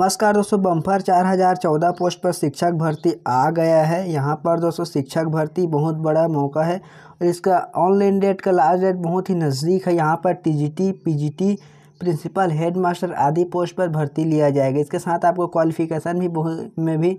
नमस्कार दोस्तों bumper 4014 post पर शिक्षक भर्ती आ गया है यहाँ पर दोस्तों शिक्षक भर्ती बहुत बड़ा मौका है और इसका ऑनलाइन डेट का लास्ट डेट बहुत ही नज़दीक है यहाँ पर टीजीटी पीजीटी प्रिंसिपल हेडमास्टर आदि पोस्ट पर भर्ती लिया जाएगा इसके साथ आपको क्वालिफिकेशन भी बहुत में भी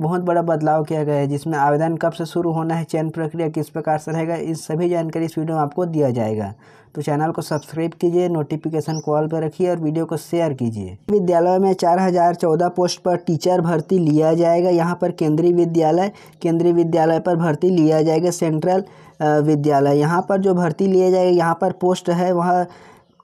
बहुत बड़ा बदलाव किया गया है जिसमें आवेदन कब से शुरू होना है चयन प्रक्रिया किस प्रकार से रहेगा इस सभी जानकारी इस वीडियो में आपको दिया जाएगा तो चैनल को सब्सक्राइब कीजिए नोटिफिकेशन कॉल पर रखिए और वीडियो को शेयर कीजिए विद्यालय में चार हज़ार चौदह पोस्ट पर टीचर भर्ती लिया जाएगा यहाँ पर केंद्रीय विद्यालय केंद्रीय विद्यालय पर भर्ती लिया जाएगा सेंट्रल विद्यालय यहाँ पर जो भर्ती लिया जाएगा यहाँ पर पोस्ट है वहाँ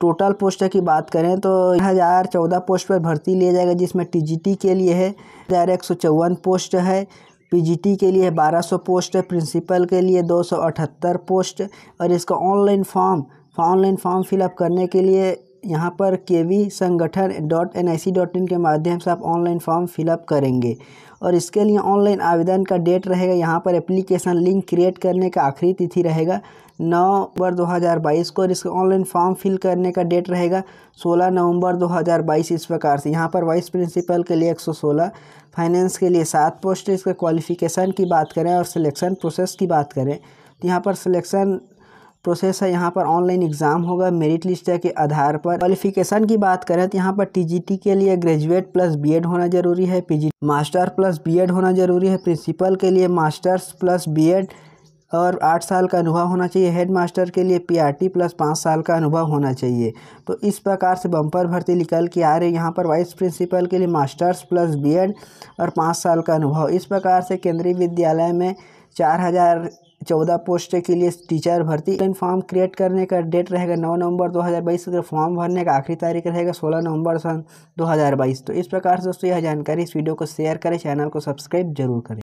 टोटल पोस्ट की बात करें तो हज़ार चौदह पोस्ट पर भर्ती लिया जाएगा जिसमें टीजीटी के लिए है हज़ार एक सौ चौवन पोस्ट है पीजीटी के लिए बारह सौ पोस्ट है प्रिंसिपल के लिए दो सौ अठहत्तर पोस्ट और इसका online form online form fill up करने के लिए यहाँ पर K V Sangathan dot N I C dot in के माध्यम से आप ऑनलाइन फॉर्म फिलअप करेंगे और इसके लिए ऑनलाइन आवेदन का डेट रहेगा यहाँ पर एप्लीकेशन लिंक क्रिएट करने का आखिरी तिथि रहेगा नौ नवंबर 2022 को और इसका ऑनलाइन फॉर्म फिल करने का डेट रहेगा 16 नवंबर 2022 इस प्रकार से यहाँ पर वाइस प्रिंसिपल के लिए 116 फाइनेंस के लिए सात पोस्ट इसका क्वालिफिकेशन की बात करें और सिलेक्शन प्रोसेस की बात करें तो यहाँ पर सिलेक्शन प्रोसेस है यहाँ पर ऑनलाइन एग्ज़ाम होगा मेरिट लिस्ट के आधार पर क्वालिफिकेशन की बात करें तो यहाँ पर टीजीटी के लिए ग्रेजुएट प्लस बीएड होना जरूरी है पीजी मास्टर प्लस बीएड होना जरूरी है प्रिंसिपल के लिए मास्टर्स प्लस बीएड और आठ साल का अनुभव होना चाहिए हेड मास्टर के लिए पीआरटी प्लस पाँच साल का अनुभव होना चाहिए तो इस प्रकार से बम्पर भर्ती निकल के आ रही है यहाँ पर वाइस प्रिंसिपल के लिए मास्टर्स प्लस बीएड और पाँच साल का अनुभव इस प्रकार से केंद्रीय विद्यालय में चार हज़ार चौदह पोस्ट के लिए टीचर भर्ती फॉर्म क्रिएट करने का डेट रहेगा नौ नवंबर 2022 हज़ार फॉर्म भरने का आखिरी तारीख रहेगा सोलह नवंबर सन 2022 तो इस प्रकार से दोस्तों यह जानकारी इस वीडियो को शेयर करें चैनल को सब्सक्राइब जरूर करें